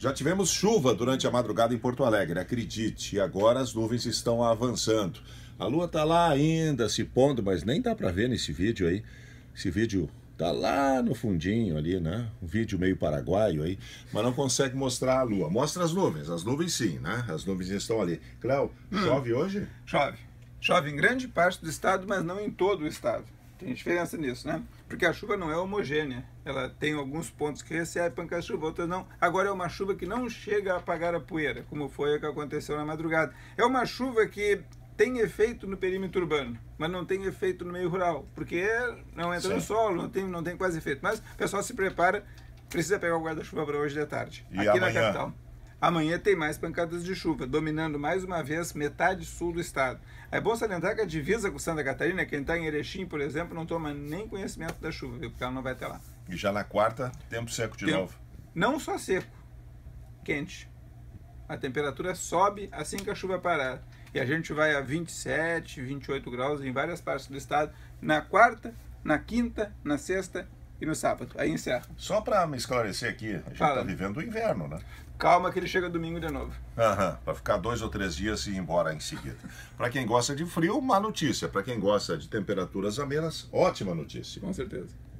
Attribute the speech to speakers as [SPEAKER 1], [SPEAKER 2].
[SPEAKER 1] Já tivemos chuva durante a madrugada em Porto Alegre, acredite, e agora as nuvens estão avançando. A lua está lá ainda se pondo, mas nem dá para ver nesse vídeo aí. Esse vídeo tá lá no fundinho ali, né? Um vídeo meio paraguaio aí, mas não consegue mostrar a lua. Mostra as nuvens, as nuvens sim, né? As nuvens estão ali. Cléo, hum. chove hoje? Chove. Chove em grande parte do estado, mas não em todo o estado. Tem diferença
[SPEAKER 2] nisso, né? Porque a chuva não é homogênea. Ela tem alguns pontos que recebe pancada chuva, outros não. Agora é uma chuva que não chega a apagar a poeira, como foi o que aconteceu na madrugada. É uma chuva que tem efeito no perímetro urbano, mas não tem efeito no meio rural, porque não entra Sim. no solo, não tem, não tem quase efeito. Mas o pessoal se prepara, precisa pegar o guarda-chuva para hoje de tarde, e aqui amanhã? na capital. Amanhã tem mais pancadas de chuva, dominando mais uma vez metade sul do estado. É bom salientar que a divisa com Santa Catarina, quem está em Erechim, por exemplo, não toma nem conhecimento da chuva, viu? porque ela não vai ter lá.
[SPEAKER 3] E já na quarta, tempo seco de tempo. novo.
[SPEAKER 2] Não só seco, quente. A temperatura sobe assim que a chuva parar. E a gente vai a 27, 28 graus em várias partes do estado na quarta, na
[SPEAKER 1] quinta, na sexta e no sábado. Aí encerra. Só para me esclarecer aqui, a gente está vivendo o inverno, né? Calma que ele chega domingo de novo. Aham, para ficar dois ou três dias e ir embora em seguida. para quem gosta de frio, má notícia. Para quem gosta de temperaturas amenas, ótima notícia. Com certeza.